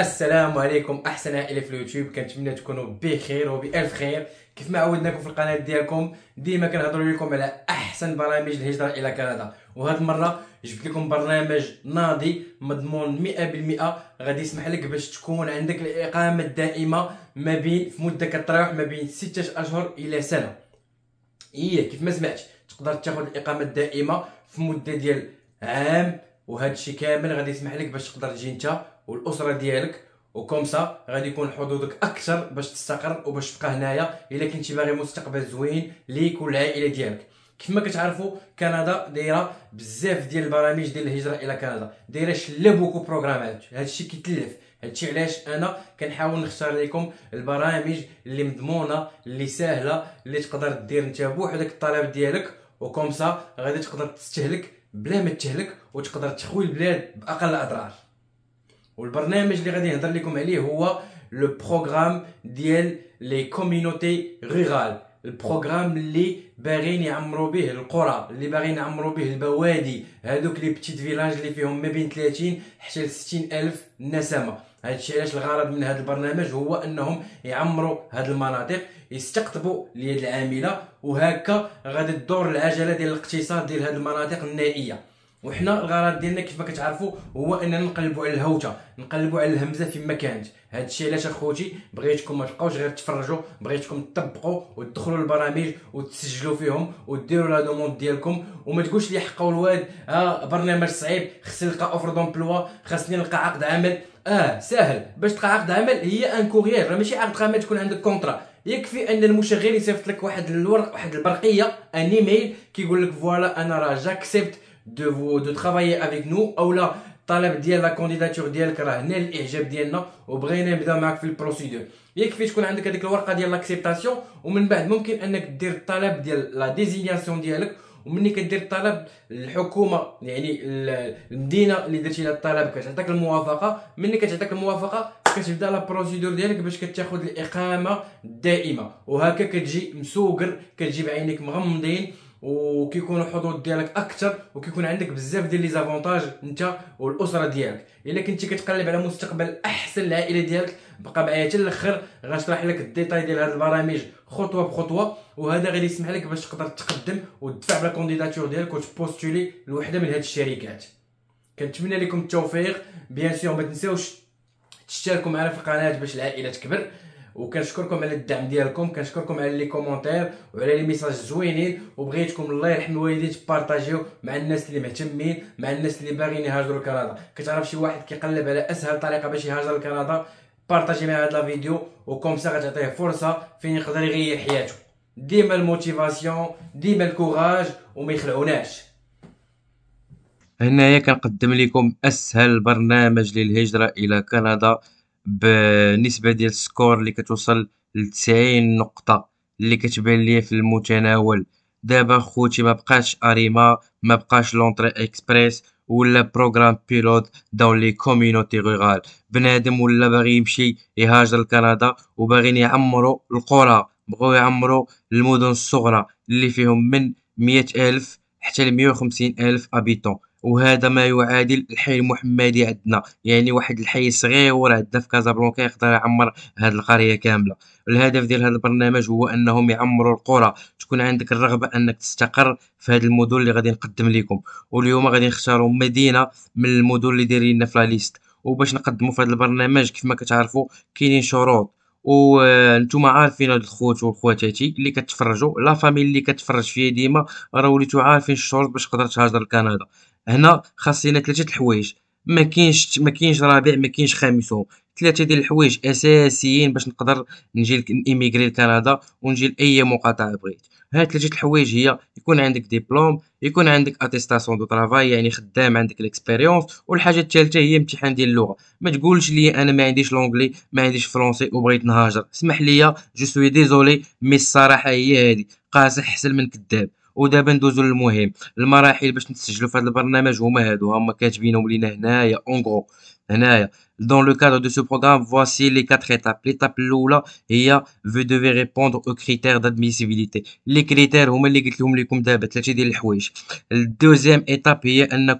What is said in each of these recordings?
السلام عليكم احسن عائله في اليوتيوب كنتمنى تكونوا بخير وبالف خير كيف ما عودناكم في القناه ديالكم ديما كنهضروا لكم على احسن برامج الهجره الى كندا وهذه المره جبت لكم برنامج ناضي مضمون 100% غادي يسمح لك باش تكون عندك الاقامه الدائمه ما بين في مده كتراوح ما بين 6 اشهر الى سنه ايه كيف ما سمعت تقدر تاخذ الاقامه الدائمه في مده ديال عام وهذا الشيء كامل غادي يسمح لك باش تقدر تجي انت والاسره ديالك وكوم سا غادي يكون حظوظك اكثر باش تستقر وباش تبقى هنايا الا كنتي باغي مستقبل زوين ليك والعائله ديالك كما كتعرفوا كندا دايره بزاف ديال البرامج ديال الهجره الى كندا دايره شلا بوكو بروغرامات هادشي كيتلف هادشي علاش انا كنحاول نختار لكم البرامج اللي مضمونه اللي سهله اللي تقدر دير انت بوحدك الطلب ديالك وكومسا غادي تقدر تستهلك بلا ما تهلك وتقدر تخوي البلاد باقل الاضرار والبرنامج اللي غادي نهضر لكم عليه هو لو بروغرام ديال لي كوميونيتي ريغال البروغرام اللي باغيين يعمروا به القرى اللي باغيين يعمروا به البوادي هادوك لي بتيت فيلاج اللي فيهم ما بين 30 حتى ل 60 الف نسمه هادشي علاش الغرض من هذا البرنامج هو انهم يعمروا هاد المناطق يستقطبوا اليد العامله وهكا غادي تدور العجله ديال الاقتصاد ديال هاد المناطق النائيه وحنا الغرض ديالنا كيف ما كتعرفوا هو اننا نقلبوا على الهوته نقلبوا على الهمزه فيما كانت هذا الشيء علاش اخوتي بغيتكم ما تبقاوش غير تفرجوا بغيتكم تطبقوا وتدخلوا للبرامج وتسجلوا فيهم وديروا لا دوموند ديالكم وما تقولش لي حق الواد ها آه، برنامج صعيب خصني نلقى اوفر دومبلوا خصني نلقى عقد عمل اه ساهل باش تلقى عقد عمل هي ان كوريير راه ماشي عقد عمل تكون عندك كونترا يكفي ان المشغل يصيفط لك واحد الورق واحد البرقيه ان ايميل كيقول لك فوالا انا راه جاكسبت de vous de travailler avec nous او لا طلب ديال لا كونديداتور ديالك راه هنا الاعجاب ديالنا وبغينا نبدا معك في البروسيدور يكفي تكون عندك هذيك الورقه ديال لاكسبتاسيون ومن بعد ممكن انك دير الطلب ديال لا ديزيناسيون ديالك ومني كدير الطلب الحكومه يعني المدينه اللي درتي لها الطلب كتعطيك الموافقه مني كتعطيك الموافقه كتبدا لا بروسيدور ديالك باش كتاخذ الاقامه الدائمه وهكا كتجي مسوقر كتجي بعينيك مغمضين وكيكون الحظوظ ديالك اكثر وكيكون عندك بزاف ديال لي زافونتاج انت والاسره ديالك الا كنتي كتقلب على مستقبل احسن للعائله ديالك بقى معايا حتى الاخر غنشرح لك الديتاي ديال هاد البرامج خطوه بخطوه وهذا غادي يسمح لك باش تقدر تقدم وتدفع على الكونديداتور ديالك وتبوستولي لوحده من هاد الشركات كنتمنى لكم التوفيق بيان سور ما تنساوش تشتركوا معنا في القناه باش العائله تكبر وكنشكركم على الدعم ديالكم كنشكركم على لي كومونتير وعلى لي ميساج زوينين وبغيتكم الله يرحم الوالدين تبارطاجيو مع الناس اللي مهتمين مع الناس اللي باغيين يهاجروا لكندا كتعرف شي واحد كيقلب على اسهل طريقه باش يهاجر لكندا بارطاجي معاه هاد لا فيديو وكوم سا غتعطيه فرصه فين يقدر يغير حياته ديما الموتيفاسيون ديما الكوراج وما يخلعوناش هنايا كنقدم لكم اسهل برنامج للهجره الى كندا بنسبة ديال السكور اللي كتوصل لتسعين نقطة اللي كتبان ليا في المتناول دابا خوتي بقاش اريما بقاش لونطري اكسبريس ولا بروغرام بيلوت دون لي كوميونيتي رورال بنادم ولا باغي يمشي يهاجر لكندا وباغي يعمروا القرى بغاو يعمروا المدن الصغرى اللي فيهم من مئة الف حتى ل الف ابيتون وهذا ما يعادل الحي المحمدي عندنا يعني واحد الحي صغير عندنا في كازابلانكا يقدر يعمر هذه القريه كامله الهدف ديال هذا البرنامج هو انهم يعمروا القرى تكون عندك الرغبه انك تستقر في هذه المدن اللي غادي نقدم لكم واليوم غادي نختاروا مدينه من المدن اللي دايرين في لا ليست وباش نقدموا في هذا البرنامج كيف ما كتعرفوا كاينين شروط وانتم عارفين هاد الخوت والخواتاتي اللي كتفرجوا لا فامي اللي كتفرج فيا ديما راه وليتو عارفين الشروط باش تقدر تهاجر لكندا هنا خاصنا ثلاثه الحوايج ما كاينش ما كاينش رابع ما كاينش خامسهم ثلاثه ديال الحوايج اساسيين باش نقدر نجي ايميغري لكندا ونجي لاي مقاطعه بغيت هاد ثلاثه الحوايج هي يكون عندك ديبلوم يكون عندك اتيستاسيون دو طرافاي يعني خدام عندك ليكسبيريونس والحاجه الثالثه هي امتحان ديال اللغه ما تقولش لي انا ما عنديش لونغلي ما عنديش فرونسي وبغيت نهاجر اسمح لي جو سوي ديزولي مي الصراحه هي هادي قاصح حسن من كذاب Dans le cadre de ce programme, voici les quatre étapes. L'étape a, vous devez répondre aux critères d'admissibilité. Les critères, vous les d'admissibilité. deuxième étape, un une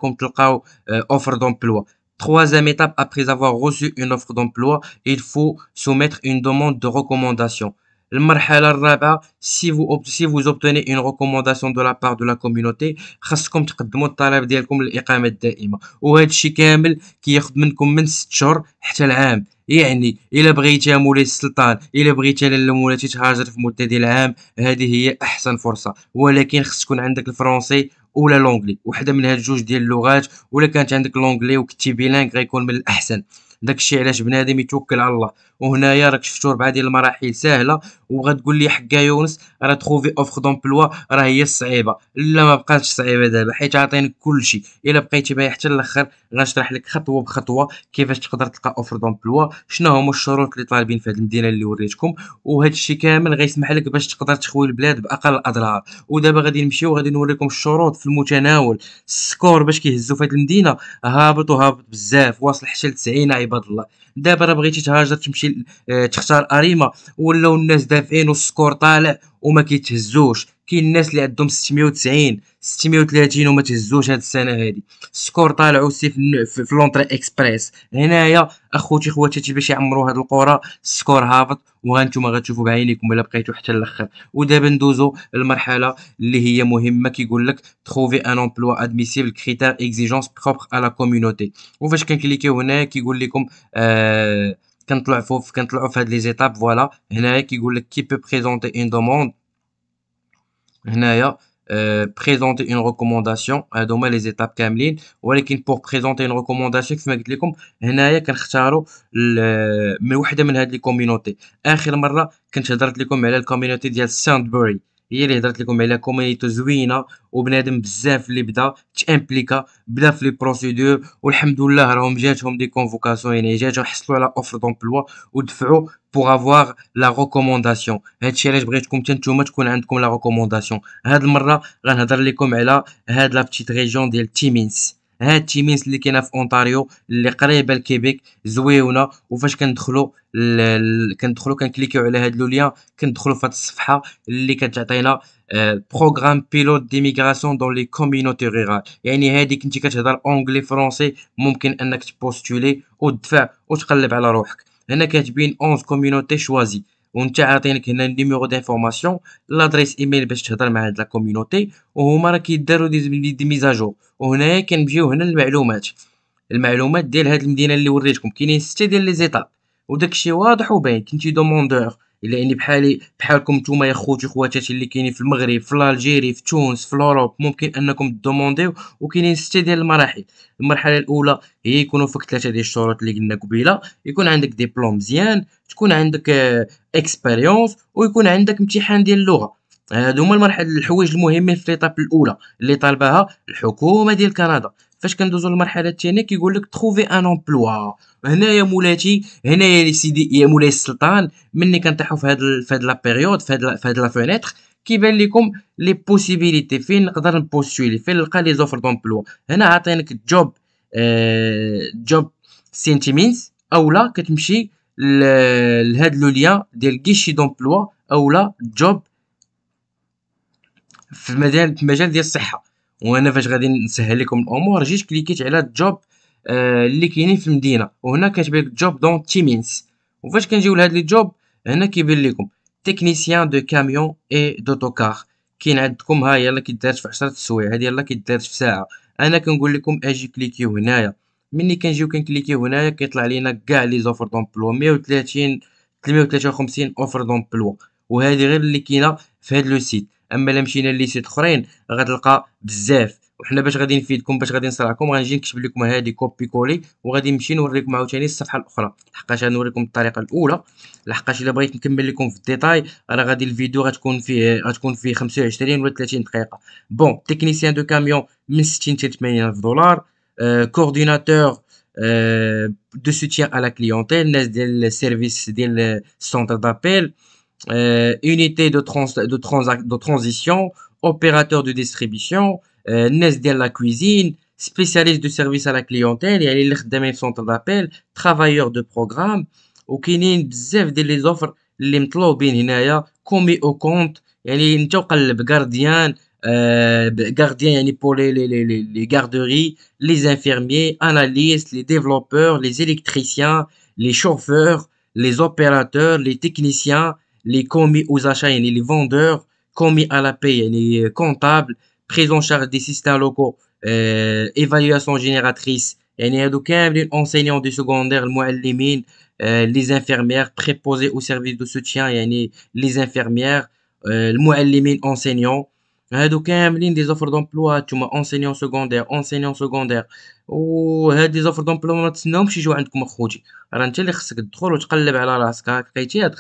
offre d'emploi. Troisième étape, après avoir reçu une offre d'emploi, il faut soumettre une demande de recommandation. المرحله الرابعه سي فو سي فو زوبتوني اون ريكومونداسيون دو لابار دو لا كوميونيتي خاصكم تقدموا الطلب ديالكم للاقامه الدائمه وهذا الشيء كامل كياخذ منكم من 6 شهور حتى العام يعني الا بغيتي مولاي السلطان الا بغيتي انا مولاتي تهاجر في مده ديال العام هذه هي احسن فرصه ولكن خص تكون عندك الفرنسي ولا لونغلي وحده من هاد جوج ديال اللغات ولا كانت عندك لونغلي وكنتي بيلانغ غيكون من الاحسن داكشي علاش بنادم يتوكل على الله وهنايا راك شفتو ربعه ديال المراحل ساهله وغتقول لي حكا يونس راه تخوفي اوفر دومبلوا راه هي الصعيبه لا ما بقاتش صعيبه دابا حيت كل كلشي الا بقيتي بايع حتى الاخر غنشرح لك خطوه بخطوه كيفاش تقدر تلقى اوفر دومبلوا شنو هما الشروط اللي طالبين في هذه المدينه اللي وريتكم وهذا الشيء كامل غيسمح لك باش تقدر تخوي البلاد باقل الاضرار ودابا غادي نمشيو غادي نوريكم الشروط في المتناول السكور باش كيهزوا في هذه المدينه هابط وهابط بزاف واصل حتى ل 90 عباد الله دابا راه بغيتي تهاجر تمشي آه، تختار اريما ولاو الناس مدافعين والسكور طالع وما كيتهزوش كاين الناس اللي عندهم 690 630 وما تهزوش هاد السنه هادي السكور طالع وسي في, لونتري لونطري اكسبريس هنايا اخوتي خواتاتي باش يعمروا هاد القرى السكور هابط وهانتوما غتشوفوا بعينيكم الا بقيتوا حتى الاخر ودابا ندوزو المرحله اللي هي مهمه كيقول لك تروفي ان امبلوا ادميسيبل كريتير اكزيجونس بروبر على كوميونيتي وفاش كنكليكيو هنايا كيقول لكم آه كنطلع فوق كنطلعوا في هاد لي زيتاب فوالا هنايا كيقول لك كي بي بريزونتي اون دوموند هنايا بريزونتي اون ريكومونداسيون هادو هما لي زيتاب كاملين ولكن بور بريزونتي اون ريكومونداسيون كيف ما قلت لكم هنايا كنختاروا من وحده من هاد لي كوميونيتي اخر مره كنت هضرت لكم على الكوميونيتي ديال ساندبوري هي اللي هضرت لكم عليها كومينيتو زوينه وبنادم بزاف اللي بدا تامبليكا بدا في لي بروسيدور والحمد لله راهم جاتهم دي كونفوكاسيون يعني جاتهم حصلوا على اوفر دومبلوا ودفعوا بوغ افوار لا ريكومونداسيون هادشي علاش بغيتكم حتى نتوما تكون عندكم لا ريكومونداسيون هاد المره غنهضر لكم على هاد لا بتيت ريجون ديال تيمينس هاد التيمينس اللي كاينه في اونتاريو اللي قريبه لكيبيك زويونه وفاش كندخلوا كندخلوا كنكليكيو على هاد لو ليان كندخلوا في هاد الصفحه اللي كتعطينا بروغرام بيلوت ديميغراسيون دون لي كوميونيتي ريرال يعني هذيك انت كتهضر اونغلي فرونسي ممكن انك تبوستولي وتدفع وتقلب على روحك هنا كاتبين 11 كوميونيتي شوازي وانت عاطينك هنا النيميرو دانفورماسيون لادريس ايميل باش تهضر مع هاد لا كوميونيتي وهما راه كيداروا دي دي ميزاجور وهنايا كنجيو هنا المعلومات المعلومات ديال هاد المدينه اللي وريتكم كاينين سته ديال لي زيتاب وداكشي واضح وباين كنتي دوموندور الا اني بحالي بحالكم نتوما يا خوتي خواتاتي اللي كاينين في المغرب في الجيري في تونس في الاوروب ممكن انكم دومونديو وكاينين سته ديال المراحل المرحله الاولى هي يكونوا فيك ثلاثه ديال الشروط اللي قلنا قبيله يكون عندك ديبلوم مزيان تكون عندك اكسبيريونس آه، ويكون عندك امتحان ديال اللغه هادو هما المرحله الحوايج المهمين في ليطاب الاولى اللي طالباها الحكومه ديال كندا فاش كندوزو للمرحله الثانيه كيقول لك تروفي ان امبلوا هنايا مولاتي هنايا يا سيدي يا مولاي السلطان ملي كنطيحو في هاد في هاد لا بيريود في هاد في هاد لا فينيتر كيبان لكم لي بوسيبيليتي فين نقدر نبوستولي فين نلقى لي زوفر دومبلوا هنا عاطينك جوب آه... جوب سنتيمينز اولا كتمشي لهاد لو ليان ديال كيشي دومبلوا اولا جوب في مجال في مجال ديال الصحه وانا فاش غادي نسهل لكم الامور جيت كليكيت على الجوب آه، اللي كاينين في المدينه وهنا كتبان لك جوب دون تيمينس وفاش كنجيو لهاد لي جوب هنا كيبان لكم تكنيسيان دو كاميون اي دوتوكار كاين عندكم ها يلا كيدارت في 10 السوايع هادي يلا كيدارت في ساعه انا كنقول لكم اجي كليكيو هنايا ملي كنجيو كنكليكيو هنايا كيطلع لينا كاع لي زوفر دومبلوا 130 353 اوفر دومبلوا وهذه غير اللي كاينه في هاد لو سيت اما الا مشينا سيت اخرين غتلقى بزاف وحنا باش غادي نفيدكم باش غادي نصرعكم غنجي نكتب لكم هذه كوبي كولي وغادي نمشي نوريكم عاوتاني الصفحه الاخرى لحقاش غنوريكم الطريقه الاولى لحقاش الا بغيت نكمل لكم في الديتاي راه غادي الفيديو غتكون فيه غتكون فيه 25 ولا 30 دقيقه بون تكنيسيان دو كاميون من 60 حتى 80 دولار كورديناتور دو سوتيان على كليونتيل الناس ديال السيرفيس ديال السونتر دابيل Euh, unité de, trans, de, trans, de transition, opérateur de distribution, euh, nest la cuisine, spécialiste de service à la clientèle, et elle est travailleur de programme, auquel les offres, les au compte, euh, pour les, les, les, les garderies, les infirmiers, analystes, les développeurs, les électriciens, les chauffeurs, les opérateurs, les techniciens, les commis aux achats les vendeurs, commis à la paie les comptables, prise en charge des systèmes locaux, euh, évaluation génératrice, les enseignants du secondaire, euh, les infirmières préposées au service de soutien, les infirmières, euh, les enseignants. les les enseignants enseignants enseignants tu' les enseignants les offres enseignants, oh,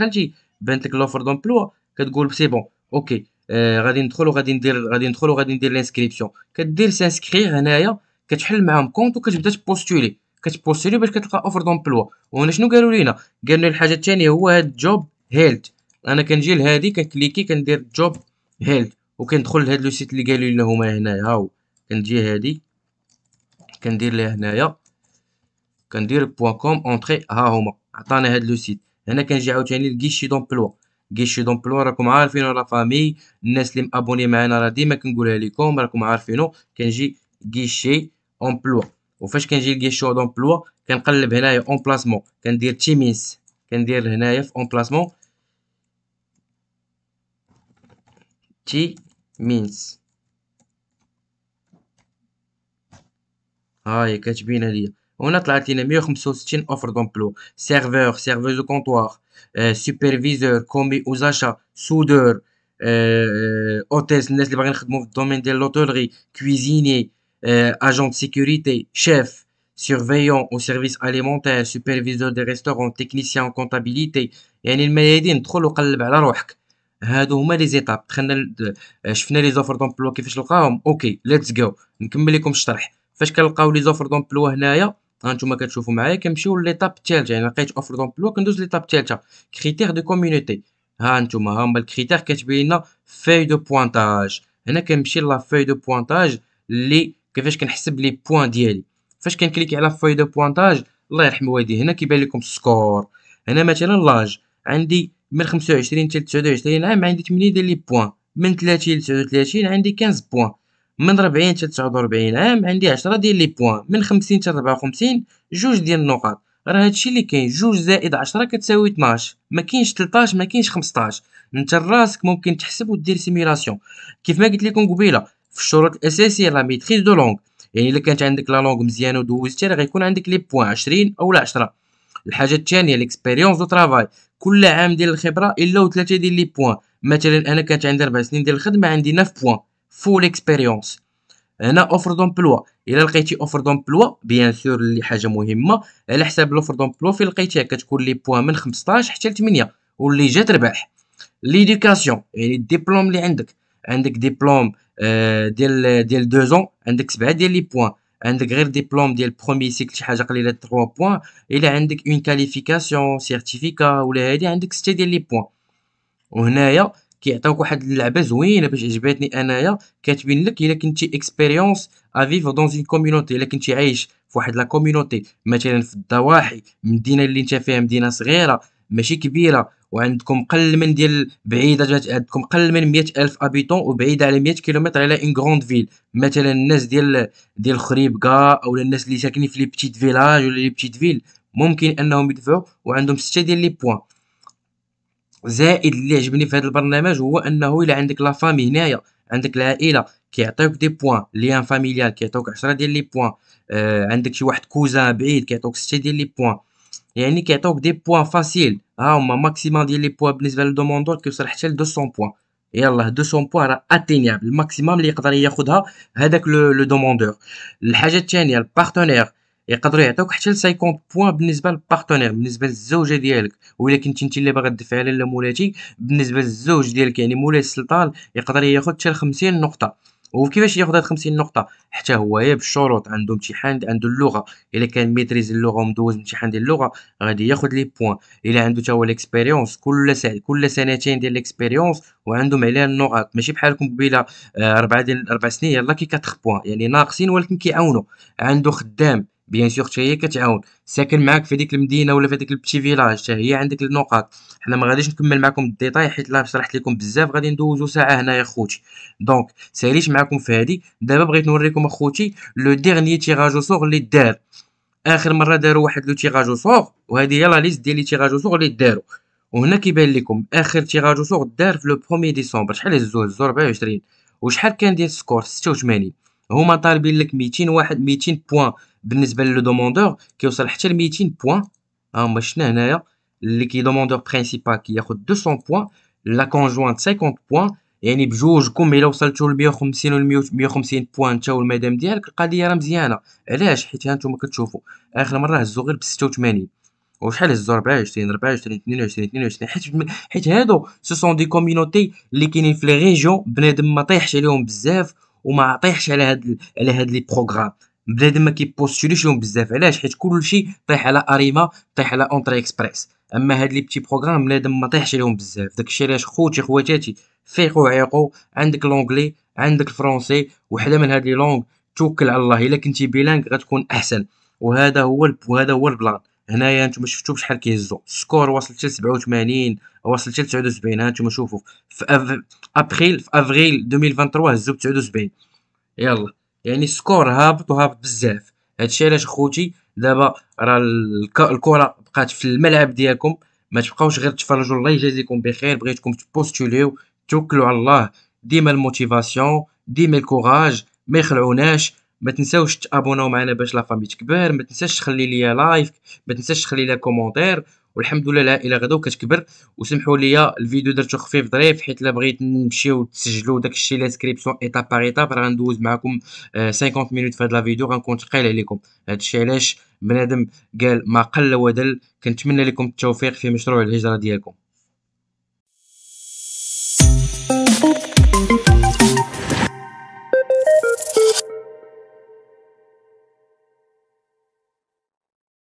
les بانت لك لوفر دومبلوا كتقول سي بون اوكي آه غادي ندخل وغادي ندير غادي ندخل وغادي ندير لانسكريبسيون كدير سانسكري هنايا كتحل معاهم كونت وكتبدا تبوستولي كتبوستولي باش كتلقى اوفر دومبلوا وهنا شنو قالوا لينا قالوا لي الحاجه الثانيه هو هاد جوب هيلت انا كنجي لهادي كنكليكي كندير جوب هيلت وكندخل لهاد لو سيت اللي قالوا لنا هما هنايا هاو كنجي هادي كندير ليها هنايا كندير بوان كوم اونتري ها هما عطانا هاد لو سيت هنا كنجي عاوتاني لكيشي دومبلوا كيشي دومبلوا راكم عارفينو لا فامي الناس اللي مابوني معانا راه ديما كنقولها لكم راكم عارفينو كنجي كيشي امبلوا وفاش كنجي لكيشي دومبلوا كنقلب هنايا امبلاسمون كندير تيميس كندير هنايا في امبلاسمون تي مينس هاي كاتبينها ليا On a là des meilleurs emplois types offres d'emploi serveur, serveuse au comptoir, superviseur, commis aux achats, soudeur, hôtelier, laissez les brins de mots dans le domaine de l'hôtellerie, cuisinier, agent de sécurité, chef, surveillant au service alimentaire, superviseur de restaurant, technicien en comptabilité. Et il me dit, trop local, pas d'air. Donc on met les étapes, finale, finale les offres d'emploi que fait le Ok, let's go. Nous combinons les deux. Fais ce que le client nous offre d'emploi. هانتوما كتشوفوا معايا كنمشيو ليطاب الثالثه يعني لقيت اوفر دومبلوا كندوز ليطاب الثالثه كريتير دو كوميونيتي ها نتوما ها هما الكريتير كتبين لنا فاي دو بوانتاج هنا كنمشي لا في دو بوانتاج لي كيفاش كنحسب لي بوان ديالي فاش كنكليكي على في دو بوانتاج الله يرحم والديه هنا كيبان لكم السكور هنا مثلا لاج عندي من 25 حتى 29 عام عندي 8 ديال لي بوان من 30 ل 39 عندي 15 بوان من 40 حتى 49 عام عندي 10 ديال لي بوين من 50 حتى 54 جوج ديال النقاط راه هادشي اللي كاين جوج زائد 10 كتساوي 12 ما كاينش 13 ما كاينش 15 انت راسك ممكن تحسب ودير سيميلاسيون كيف ما قلت لكم قبيله في الشروط الاساسيه لا ميتريز دو لونغ يعني الا كانت عندك لا لونغ مزيان ودوزتي راه غيكون عندك لي بوين 20 اولا 10 الحاجه الثانيه ليكسبيريونس دو ترافاي كل عام ديال الخبره الا وثلاثه ديال لي بوين مثلا انا كانت عندي 4 سنين ديال الخدمه عندي 9 بوين فول اكسبيريونس هنا اوفر دومبلوا الا لقيتي اوفر دومبلوا بيان سور اللي حاجه مهمه على حساب الاوفر دومبلوا فين لقيتيها كتكون لي بوان من 15 حتى ل 8 واللي جات رباح ليديكاسيون يعني الدبلوم اللي عندك عندك دبلوم آه، ديال ديال 2 عندك سبعه ديال لي بوان عندك غير ديبلوم ديال برومي سيكل شي حاجه قليله 3 بوان الا عندك اون كاليفيكاسيون سيرتيفيكا ولا هادي عندك 6 ديال لي بوان وهنايا كيعطيوك واحد اللعبه زوينه باش عجبتني انايا كاتبين لك الا كنتي اكسبيريونس افيف دون اون كوميونيتي الا كنتي عايش في واحد لا كوميونيتي مثلا في الضواحي مدينه اللي انت فيها مدينه صغيره ماشي كبيره وعندكم قل من ديال بعيده جات عندكم قل من مئة الف ابيتون وبعيده على 100 كيلومتر على اون غروند فيل مثلا الناس ديال ديال الخريبكا او الناس اللي ساكنين في لي بتيت فيلاج ولا لي بتيت فيل ممكن انهم يدفعوا وعندهم سته ديال لي بوان زائد اللي عجبني في هذا البرنامج هو انه الا عندك لا فامي هنايا عندك العائله كيعطيوك دي بوان ليان فاميليال كيعطيوك 10 ديال لي بوان آه عندك شي واحد كوزان بعيد كيعطيوك 6 ديال لي بوان يعني كيعطيوك دي بوان فاسيل ها هما ماكسيموم ديال لي بوان بالنسبه للدوموندور كيوصل حتى ل 200 بوان يلا 200 بوان راه اتينيابل الماكسيموم اللي يقدر ياخذها هذاك لو دوموندور الحاجه الثانيه البارتنير يقدروا يعطوك حتى ل 50 بوين بالنسبه للبارتنير بالنسبه للزوجه ديالك ولا كنتي انت اللي باغي تدفع على مولاتي بالنسبه للزوج ديالك يعني مولاي السلطان يقدر ياخذ حتى ل 50 نقطه وكيفاش ياخذ هاد 50 نقطه حتى هو بالشروط عنده امتحان عنده اللغه الا كان ميتريز اللغه ومدوز امتحان ديال اللغه غادي ياخذ لي بوين الا عنده تا هو ليكسبيريونس كل سنه كل سنتين ديال ليكسبيريونس وعندهم عليها النقط ماشي بحالكم قبيله آه، اربعه ديال اربع سنين يلاه كي 4 يعني ناقصين ولكن كيعاونوا عنده خدام بيان سور حتى هي كتعاون ساكن معاك في هذيك المدينه ولا في هذيك البتي فيلاج حتى هي عندك النقاط حنا ما غاديش نكمل معكم الديتاي حيت لا شرحت لكم بزاف غادي ندوزو ساعه هنا يا خوتي دونك ساليش معكم في هذه دابا بغيت نوريكم اخوتي لو ديرني تيراج او اللي دار اخر مره داروا واحد لو تيراج او وهذه هي لا ليست ديال لي تيراج او اللي داروا وهنا كيبان لكم اخر تيراج او دار في لو 1 ديسمبر شحال هزوه هزو 24 وشحال كان ديال السكور 86 هما طالبين لك 200 واحد 200 بوان بالنسبه لو دوموندور كيوصل حتى ل 200 بوين ها هما شفنا هنايا اللي كي دوموندور برينسيبال كياخذ 200 بوين لا كونجوانت 50 بوين يعني بجوجكم الا وصلتوا ل 150 و 150 بوان انت والمدام ديالك القضيه راه مزيانه علاش حيت ها انتم كتشوفوا اخر مره هزوا غير ب 86 وشحال هزوا 24 24 22 22 حيت حيت هادو سو سون دي كوميونيتي اللي كاينين في لي ريجيون بنادم ما طيحش عليهم بزاف وما طيحش على هاد على هاد لي بروغرام بنادم ما كيبوستوليش لهم بزاف علاش حيت كلشي طيح على اريما طيح على اونتري اكسبريس اما هاد لي بتي بروغرام بنادم ما طيحش لهم بزاف داكشي علاش خوتي خواتاتي فيقوا عيقوا عندك لونغلي عندك الفرونسي وحده من هاد لي لونغ توكل على الله الا كنتي بيلانغ غتكون احسن وهذا هو الب... وهذا هو البلان هنايا نتوما شفتو بشحال كيهزو سكور واصل حتى 87 واصل حتى 79 ها نتوما شوفوا في أف... ابريل في افريل 2023 هزو 79 يلا يعني سكور هابط وهابط بزاف هادشي علاش خوتي دابا راه الكره بقات في الملعب ديالكم ما تبقاوش غير تفرجوا الله يجازيكم بخير بغيتكم تبوستوليو توكلوا على الله ديما الموتيفاسيون ديما الكوراج ما يخلعوناش ما تنساوش تابوناو معنا باش لا فامي تكبر ما تنساش تخلي ليا لايك ما تنساش تخلي ليا كومونتير والحمد لله الى غدا وكتكبر وسمحوا لي الفيديو درتو خفيف ظريف حيت لا بغيت نمشيو تسجلوا داكشي لانسكريبسيون ايتاب باغ ايتاب راه غندوز معكم 50 مينوت في هاد لا فيديو غنكون ثقيل عليكم هادشي علاش بنادم قال ما قل ودل كنتمنى لكم التوفيق في مشروع الهجره ديالكم